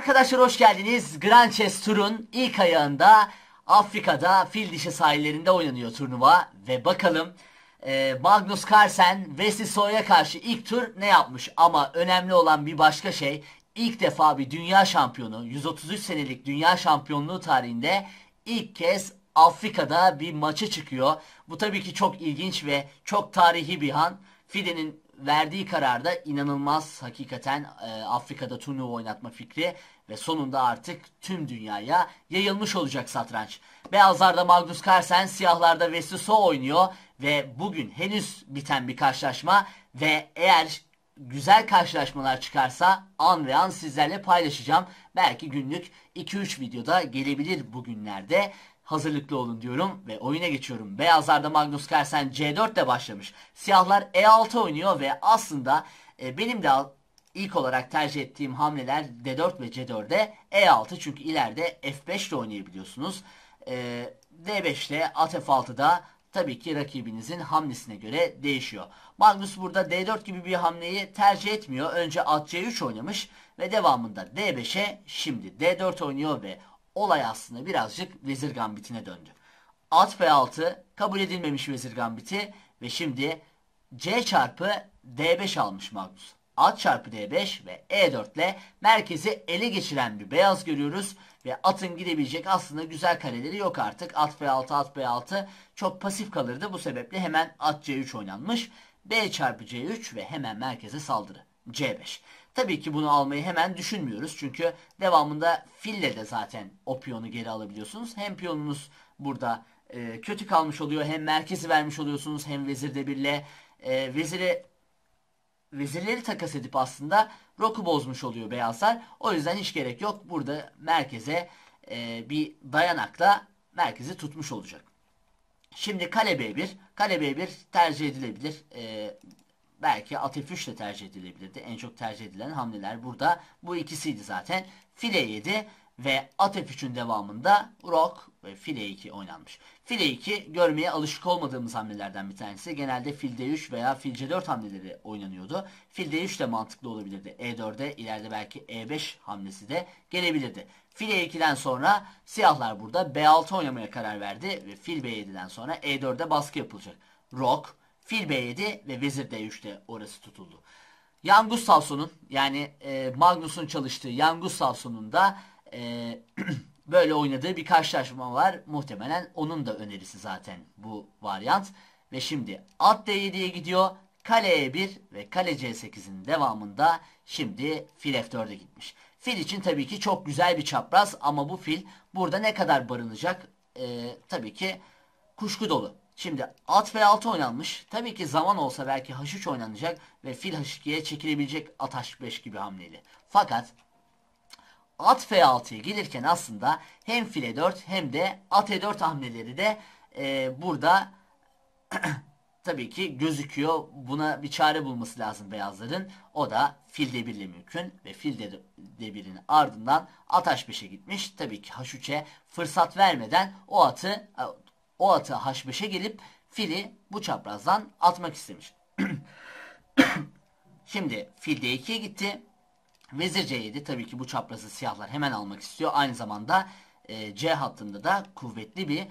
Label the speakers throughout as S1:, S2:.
S1: Arkadaşlar hoş geldiniz. Grand Chess Tour'un ilk ayağında Afrika'da fil dişi sahillerinde oynanıyor turnuva. Ve bakalım e, Magnus Carlsen Wesley Soy'a karşı ilk tur ne yapmış? Ama önemli olan bir başka şey ilk defa bir dünya şampiyonu 133 senelik dünya şampiyonluğu tarihinde ilk kez Afrika'da bir maça çıkıyor. Bu tabii ki çok ilginç ve çok tarihi bir han Fide'nin verdiği karar da inanılmaz hakikaten e, Afrika'da turnuva oynatma fikri ve sonunda artık tüm dünyaya yayılmış olacak satranç. Beyazlarda Magnus Carlsen, siyahlarda Wesley So oynuyor ve bugün henüz biten bir karşılaşma ve eğer güzel karşılaşmalar çıkarsa an ve an sizlerle paylaşacağım. Belki günlük 2-3 videoda gelebilir bugünlerde. Hazırlıklı olun diyorum ve oyuna geçiyorum. Beyazlarda Magnus Carlsen C4 ile başlamış. Siyahlar E6 oynuyor ve aslında e, benim de ilk olarak tercih ettiğim hamleler D4 ve c 4de E6 çünkü ileride F5 ile oynayabiliyorsunuz. E, D5'te at F6'da tabii ki rakibinizin hamlesine göre değişiyor. Magnus burada D4 gibi bir hamleyi tercih etmiyor. Önce at C3 oynamış ve devamında D5'e şimdi D4 oynuyor ve olay aslında birazcık vezir gambitine döndü. At F6 kabul edilmemiş vezir gambiti ve şimdi C çarpı D5 almış Magnus. A çarpı D5 ve E4 ile merkezi ele geçiren bir beyaz görüyoruz. Ve atın gidebilecek aslında güzel kareleri yok artık. At F6, at B6 çok pasif kalırdı. Bu sebeple hemen at C3 oynanmış. B çarpı C3 ve hemen merkeze saldırı. C5. Tabii ki bunu almayı hemen düşünmüyoruz. Çünkü devamında fille de zaten o piyonu geri alabiliyorsunuz. Hem piyonunuz burada e, kötü kalmış oluyor. Hem merkezi vermiş oluyorsunuz. Hem vezir de birle. E, veziri vezirleri takas edip aslında roku bozmuş oluyor beyazlar. O yüzden hiç gerek yok. Burada merkeze e, bir dayanakla merkezi tutmuş olacak. Şimdi kale B1. Kale B1 tercih edilebilir. E, belki at F3 de tercih edilebilirdi. En çok tercih edilen hamleler burada. Bu ikisiydi zaten. File 7 ve at F3'ün devamında rok ve file 2 oynanmış. File 2 görmeye alışık olmadığımız hamlelerden bir tanesi. Genelde fil D3 veya fil C4 hamleleri oynanıyordu. Fil D3 de mantıklı olabilirdi. E4'e ileride belki E5 hamlesi de gelebilirdi. Fil E2'den sonra siyahlar burada B6 oynamaya karar verdi ve fil B7'den sonra E4'e baskı yapılacak. Rok, fil B7 ve vezir D3'te orası tutuldu. Yan Gustafsson'un yani e, Magnus'un çalıştığı Yan Gustafsson'un da e, böyle oynadığı bir karşılaşma var. Muhtemelen onun da önerisi zaten bu varyant. Ve şimdi at D7'ye gidiyor. Kale E1 ve kale C8'in devamında şimdi fil F4'e gitmiş. Fil için tabii ki çok güzel bir çapraz ama bu fil burada ne kadar barınacak? Ee, tabii ki kuşku dolu. Şimdi at F6 oynanmış. Tabii ki zaman olsa belki H3 oynanacak ve fil H2'ye çekilebilecek at H5 gibi hamleli. Fakat at F6'ya gelirken aslında hem file 4 hem de at E4 hamleleri de e, burada tabii ki gözüküyor. Buna bir çare bulması lazım beyazların. O da fil d1 mümkün ve fil d1'in ardından at h5'e gitmiş. Tabii ki h3'e fırsat vermeden o atı o atı h5'e gelip fili bu çaprazdan atmak istemiş. Şimdi fil d2'ye gitti. Vezir C7 tabii ki bu çaprazı siyahlar hemen almak istiyor. Aynı zamanda e, C hattında da kuvvetli bir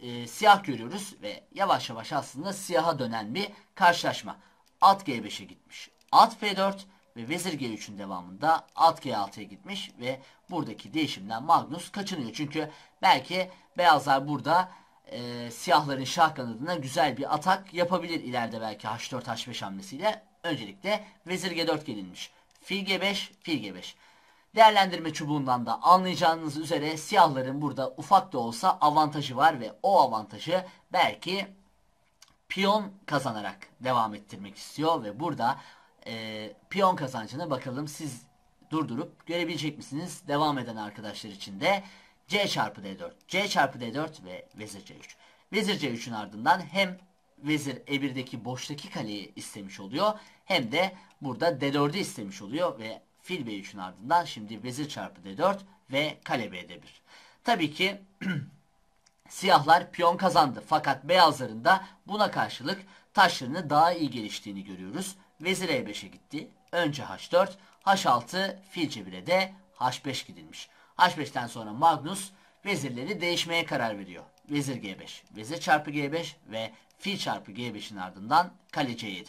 S1: e, siyah görüyoruz ve yavaş yavaş aslında siyaha dönen bir karşılaşma. At G5'e gitmiş. At F4 ve Vezir G3'ün devamında at G6'ya gitmiş ve buradaki değişimden Magnus kaçınıyor. Çünkü belki beyazlar burada e, siyahların şah kanadına güzel bir atak yapabilir ileride belki H4 H5 hamlesiyle. Öncelikle Vezir G4 gelinmiş. Filge 5, Filge 5. Değerlendirme çubuğundan da anlayacağınız üzere siyahların burada ufak da olsa avantajı var ve o avantajı belki piyon kazanarak devam ettirmek istiyor ve burada e, piyon kazancını bakalım siz durdurup görebilecek misiniz devam eden arkadaşlar için de C çarpı D4, C çarpı D4 ve vezir C3. Vezir C3'ün ardından hem vezir E1'deki boştaki kaleyi istemiş oluyor. Hem de burada D4'ü istemiş oluyor ve fil B3'ün ardından şimdi vezir çarpı D4 ve kale b 1. Tabii ki siyahlar piyon kazandı fakat beyazların da buna karşılık taşlarını daha iyi geliştiğini görüyoruz. Vezir E5'e gitti. Önce H4, H6, fil c1'e de H5 gidilmiş. H5'ten sonra Magnus vezirleri değişmeye karar veriyor. Vezir G5, vezir çarpı G5 ve fil çarpı G5'in ardından kale C7. E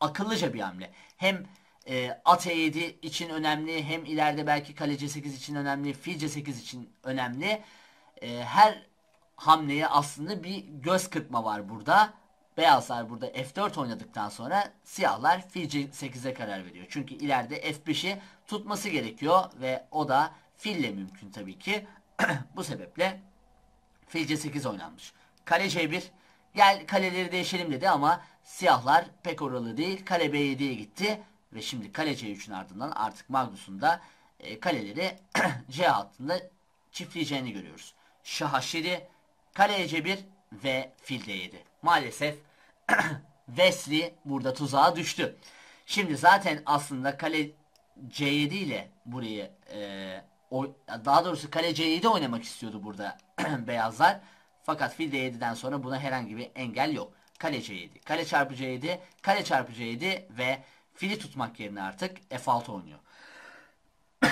S1: Akıllıca bir hamle. Hem e, at E7 için önemli hem ileride belki Kaleci 8 e için önemli fil C8 için önemli. E, her hamleye aslında bir göz kırpma var burada. Beyazlar burada F4 oynadıktan sonra siyahlar fil C8'e karar veriyor. Çünkü ileride F5'i tutması gerekiyor ve o da fille mümkün tabii ki. Bu sebeple fil C8 oynanmış. Kale C1 e Gel kaleleri değişelim dedi ama siyahlar pek oralı değil. Kale B7'ye gitti. Ve şimdi kale C3'ün ardından artık Magnus'un da e, kaleleri C altında çiftleyeceğini görüyoruz. Şah H7, kale C1 ve fil D7. Maalesef Wesley burada tuzağa düştü. Şimdi zaten aslında kale C7 ile burayı e, o, daha doğrusu kale C7 oynamak istiyordu burada beyazlar. Fakat fil D7'den sonra buna herhangi bir engel yok. Kale C7. Kale çarpı C7. Kale çarpı C7 ve fili tutmak yerine artık F6 oynuyor.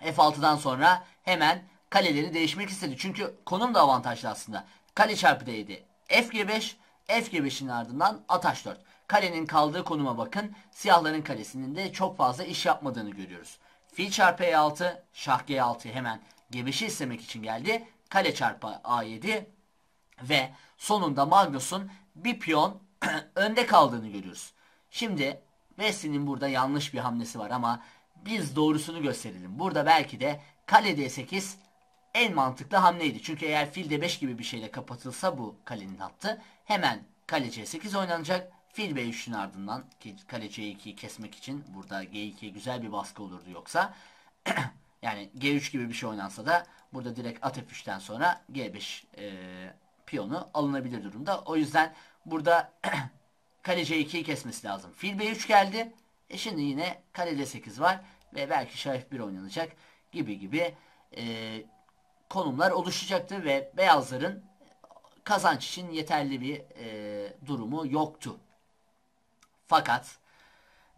S1: F6'dan sonra hemen kaleleri değişmek istedi. Çünkü konum da avantajlı aslında. Kale çarpı D7. F5. fg 5in ardından ataş 4. Kalenin kaldığı konuma bakın. Siyahların kalesinin de çok fazla iş yapmadığını görüyoruz. Fil çarpı E6, şah G6 hemen g5'i istemek için geldi kale çarpı A7 ve sonunda Magnus'un bir piyon önde kaldığını görüyoruz. Şimdi Wesley'nin burada yanlış bir hamlesi var ama biz doğrusunu gösterelim. Burada belki de kale D8 en mantıklı hamleydi. Çünkü eğer fil D5 gibi bir şeyle kapatılsa bu kalenin hattı hemen kale C8 oynanacak. Fil B3'ün ardından ki kale C2'yi kesmek için burada G2'ye güzel bir baskı olurdu yoksa Yani G3 gibi bir şey oynansa da burada direkt at F3'ten sonra G5 e, piyonu alınabilir durumda. O yüzden burada kale C2'yi kesmesi lazım. Fil B3 geldi. E şimdi yine kale D8 var ve belki şah F1 oynanacak gibi gibi e, konumlar oluşacaktı ve beyazların kazanç için yeterli bir e, durumu yoktu. Fakat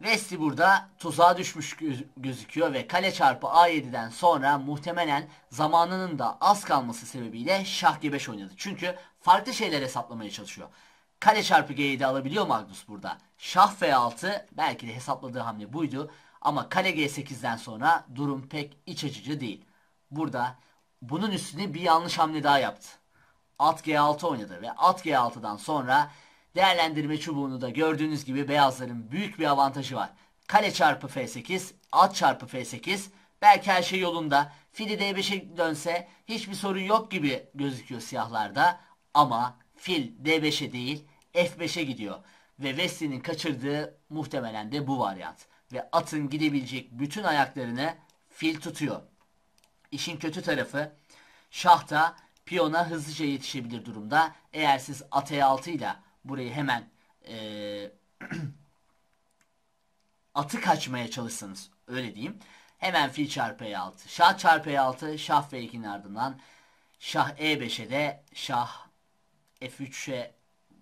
S1: Vesti burada tuzağa düşmüş gözüküyor ve kale çarpı A7'den sonra muhtemelen zamanının da az kalması sebebiyle şah G5 oynadı. Çünkü farklı şeyler hesaplamaya çalışıyor. Kale çarpı G7 alabiliyor Magnus burada. Şah F6 belki de hesapladığı hamle buydu. Ama kale G8'den sonra durum pek iç açıcı değil. Burada bunun üstüne bir yanlış hamle daha yaptı. At G6 oynadı ve at G6'dan sonra Değerlendirme çubuğunu da gördüğünüz gibi beyazların büyük bir avantajı var. Kale çarpı F8, at çarpı F8. Belki her şey yolunda. Fili D5'e dönse hiçbir sorun yok gibi gözüküyor siyahlarda. Ama fil D5'e değil F5'e gidiyor. Ve Wesley'nin kaçırdığı muhtemelen de bu varyant. Ve atın gidebilecek bütün ayaklarını fil tutuyor. İşin kötü tarafı şahta piyona hızlıca yetişebilir durumda. Eğer siz at E6 ile burayı hemen e, atı kaçmaya çalışsanız öyle diyeyim. Hemen fil çarpı e6. Şah çarpı e6 şah f2'nin ardından şah e5'e de şah f3'e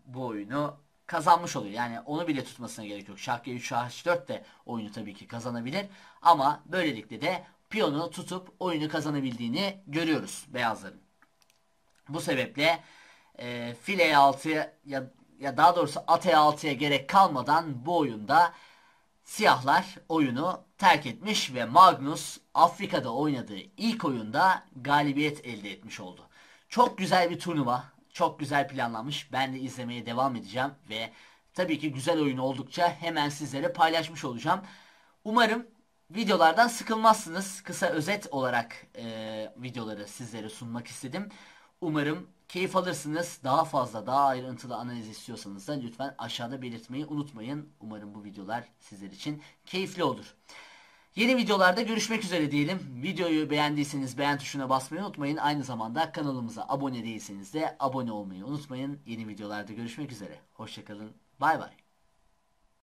S1: bu oyunu kazanmış oluyor. Yani onu bile tutmasına gerek yok. Şah G3, Şah H4 de oyunu tabii ki kazanabilir. Ama böylelikle de piyonu tutup oyunu kazanabildiğini görüyoruz beyazların. Bu sebeple e, file 6 ya ya daha doğrusu ataya altıya gerek kalmadan bu oyunda siyahlar oyunu terk etmiş ve Magnus Afrika'da oynadığı ilk oyunda galibiyet elde etmiş oldu. Çok güzel bir turnuva, çok güzel planlanmış. Ben de izlemeye devam edeceğim ve tabii ki güzel oyun oldukça hemen sizlere paylaşmış olacağım. Umarım videolardan sıkılmazsınız. Kısa özet olarak e, videoları sizlere sunmak istedim. Umarım Keyif alırsınız. Daha fazla, daha ayrıntılı analiz istiyorsanız da lütfen aşağıda belirtmeyi unutmayın. Umarım bu videolar sizler için keyifli olur. Yeni videolarda görüşmek üzere diyelim. Videoyu beğendiyseniz beğen tuşuna basmayı unutmayın. Aynı zamanda kanalımıza abone değilseniz de abone olmayı unutmayın. Yeni videolarda görüşmek üzere. Hoşçakalın. Bay bay.